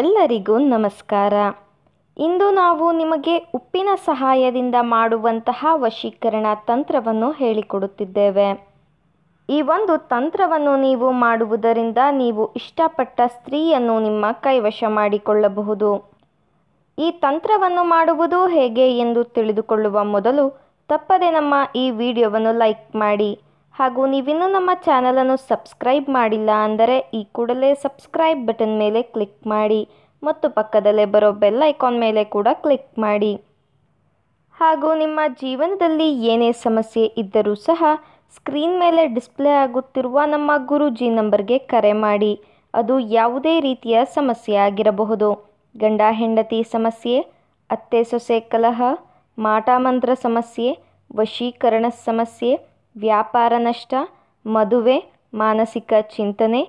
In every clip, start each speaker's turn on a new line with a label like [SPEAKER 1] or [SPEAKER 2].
[SPEAKER 1] ಎಲ್ಲರಿಗೂ ನಮಸ್ಕಾರ ಇಂದು ನಾವು ನಿಮಗೆ ಉಪ್ಪಿನ ಸಹಾಯದಿಂದ ಮಾಡುವಂತಹ ವಶೀಕರಣ ತಂತ್ರವನ್ನು ಹೇಳಿಕೊಡುತ್ತಿದ್ದೇವೆ ಈ ಒಂದು ತಂತ್ರವನ್ನು ನೀವು ಮಾಡುವುದರಿಂದ ನೀವು ಇಷ್ಟಪಟ್ಟ ಸ್ತ್ರೀಯನ್ನು ನಿಮ್ಮ ಕೈವಶ ಮಾಡಿಕೊಳ್ಳಬಹುದು ಈ ತಂತ್ರವನ್ನು ಮಾಡುವುದು ಹೇಗೆ ಎಂದು ತಿಳಿದುಕೊಳ್ಳುವ ಮೊದಲು ತಪ್ಪದೆ ನಮ್ಮ ಈ ವಿಡಿಯೋವನ್ನು ಲೈಕ್ ಮಾಡಿ ಹಾಗೂ ನೀವಿನ್ನೂ ನಮ್ಮ ಚಾನಲನ್ನು ಸಬ್ಸ್ಕ್ರೈಬ್ ಮಾಡಿಲ್ಲ ಅಂದರೆ ಈ ಕೂಡಲೇ ಸಬ್ಸ್ಕ್ರೈಬ್ ಬಟನ್ ಮೇಲೆ ಕ್ಲಿಕ್ ಮಾಡಿ ಮತ್ತು ಪಕ್ಕದಲ್ಲೇ ಬರೋ ಬೆಲ್ ಐಕಾನ್ ಮೇಲೆ ಕೂಡ ಕ್ಲಿಕ್ ಮಾಡಿ ಹಾಗೂ ನಿಮ್ಮ ಜೀವನದಲ್ಲಿ ಏನೇ ಸಮಸ್ಯೆ ಇದ್ದರೂ ಸಹ ಸ್ಕ್ರೀನ್ ಮೇಲೆ ಡಿಸ್ಪ್ಲೇ ಆಗುತ್ತಿರುವ ನಮ್ಮ ಗುರುಜಿ ನಂಬರ್ಗೆ ಕರೆ ಮಾಡಿ ಅದು ಯಾವುದೇ ರೀತಿಯ ಸಮಸ್ಯೆ ಆಗಿರಬಹುದು ಗಂಡ ಹೆಂಡತಿ ಸಮಸ್ಯೆ ಅತ್ತೆ ಸೊಸೆ ಕಲಹ ಮಾಟ ಮಂತ್ರ ಸಮಸ್ಯೆ ವಶೀಕರಣ ಸಮಸ್ಯೆ ವ್ಯಾಪಾರ ನಷ್ಟ ಮದುವೆ ಮಾನಸಿಕ ಚಿಂತನೆ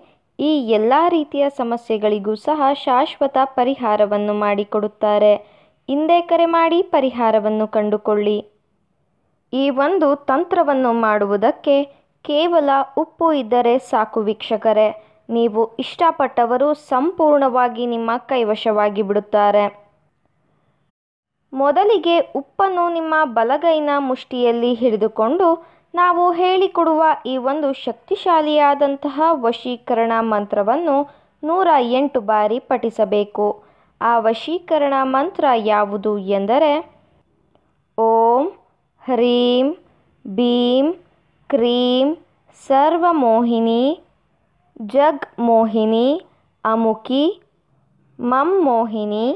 [SPEAKER 1] ಈ ಎಲ್ಲ ರೀತಿಯ ಸಮಸ್ಯೆಗಳಿಗೂ ಸಹ ಶಾಶ್ವತ ಪರಿಹಾರವನ್ನು ಮಾಡಿಕೊಡುತ್ತಾರೆ ಹಿಂದೆ ಕರೆ ಮಾಡಿ ಪರಿಹಾರವನ್ನು ಕಂಡುಕೊಳ್ಳಿ ಈ ಒಂದು ತಂತ್ರವನ್ನು ಮಾಡುವುದಕ್ಕೆ ಕೇವಲ ಉಪ್ಪು ಇದ್ದರೆ ಸಾಕು ವೀಕ್ಷಕರೇ ನೀವು ಇಷ್ಟಪಟ್ಟವರು ಸಂಪೂರ್ಣವಾಗಿ ನಿಮ್ಮ ಕೈವಶವಾಗಿ ಬಿಡುತ್ತಾರೆ ಮೊದಲಿಗೆ ಉಪ್ಪನ್ನು ನಿಮ್ಮ ಬಲಗೈನ ಮುಷ್ಟಿಯಲ್ಲಿ ಹಿಡಿದುಕೊಂಡು ನಾವು ಹೇಳಿಕೊಡುವ ಈ ಒಂದು ಶಕ್ತಿಶಾಲಿಯಾದಂತಹ ವಶೀಕರಣ ಮಂತ್ರವನ್ನು ನೂರ ಎಂಟು ಬಾರಿ ಪಠಿಸಬೇಕು ಆ ವಶೀಕರಣ ಮಂತ್ರ ಯಾವುದು ಎಂದರೆ ಓಂ ಹ್ರೀಂ ಭೀಂ ಕ್ರೀಂ ಸರ್ವಮೋಹಿನಿ ಜಗ್ ಮೋಹಿನಿ ಅಮುಕಿ ಮಮ್ ಮೋಹಿನಿ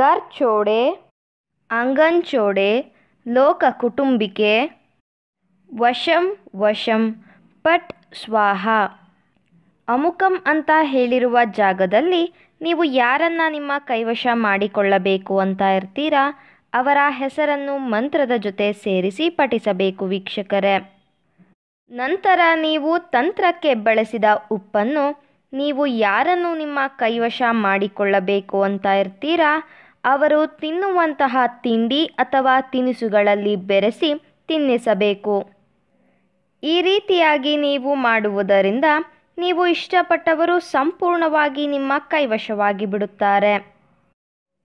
[SPEAKER 1] ಗರ್ಚೋಡೆ ಅಂಗಂಚೋಡೆ ಲೋಕ ಕುಟುಂಬಿಕೆ ವಶಂ ವಶಂ ಪಟ್ ಸ್ವಾಹ ಅಮುಕಂ ಅಂತ ಹೇಳಿರುವ ಜಾಗದಲ್ಲಿ ನೀವು ಯಾರನ್ನು ನಿಮ್ಮ ಕೈವಶ ಮಾಡಿಕೊಳ್ಳಬೇಕು ಅಂತ ಇರ್ತೀರಾ ಅವರ ಹೆಸರನ್ನು ಮಂತ್ರದ ಜೊತೆ ಸೇರಿಸಿ ಪಠಿಸಬೇಕು ವೀಕ್ಷಕರೇ ನಂತರ ನೀವು ತಂತ್ರಕ್ಕೆ ಬಳಸಿದ ಉಪ್ಪನ್ನು ನೀವು ಯಾರನ್ನು ನಿಮ್ಮ ಕೈವಶ ಮಾಡಿಕೊಳ್ಳಬೇಕು ಅಂತ ಇರ್ತೀರಾ ಅವರು ತಿನ್ನುವಂತಹ ತಿಂಡಿ ಅಥವಾ ತಿನಿಸುಗಳಲ್ಲಿ ಬೆರೆಸಿ ತಿನ್ನಿಸಬೇಕು ಈ ರೀತಿಯಾಗಿ ನೀವು ಮಾಡುವುದರಿಂದ ನೀವು ಇಷ್ಟಪಟ್ಟವರು ಸಂಪೂರ್ಣವಾಗಿ ನಿಮ್ಮ ಕೈವಶವಾಗಿ ಬಿಡುತ್ತಾರೆ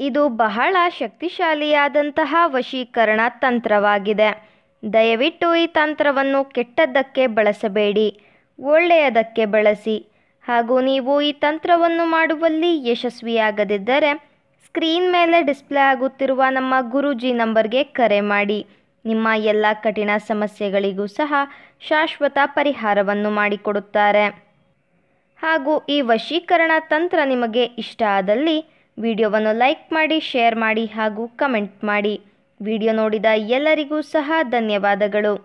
[SPEAKER 1] ಇದು ಬಹಳ ಶಕ್ತಿಶಾಲಿಯಾದಂತಹ ವಶೀಕರಣ ತಂತ್ರವಾಗಿದೆ ದಯವಿಟ್ಟು ಈ ತಂತ್ರವನ್ನು ಕೆಟ್ಟದ್ದಕ್ಕೆ ಬಳಸಬೇಡಿ ಒಳ್ಳೆಯದಕ್ಕೆ ಬಳಸಿ ಹಾಗೂ ನೀವು ಈ ತಂತ್ರವನ್ನು ಮಾಡುವಲ್ಲಿ ಯಶಸ್ವಿಯಾಗದಿದ್ದರೆ ಸ್ಕ್ರೀನ್ ಮೇಲೆ ಡಿಸ್ಪ್ಲೇ ಆಗುತ್ತಿರುವ ನಮ್ಮ ಗುರೂಜಿ ನಂಬರ್ಗೆ ಕರೆ ಮಾಡಿ ನಿಮ್ಮ ಎಲ್ಲ ಕಠಿಣ ಸಮಸ್ಯೆಗಳಿಗೂ ಸಹ ಶಾಶ್ವತ ಪರಿಹಾರವನ್ನು ಮಾಡಿಕೊಡುತ್ತಾರೆ ಹಾಗೂ ಈ ವಶೀಕರಣ ತಂತ್ರ ನಿಮಗೆ ಇಷ್ಟ ಆದಲ್ಲಿ ವಿಡಿಯೋವನ್ನು ಲೈಕ್ ಮಾಡಿ ಶೇರ್ ಮಾಡಿ ಹಾಗೂ ಕಮೆಂಟ್ ಮಾಡಿ ವಿಡಿಯೋ ನೋಡಿದ ಎಲ್ಲರಿಗೂ ಸಹ ಧನ್ಯವಾದಗಳು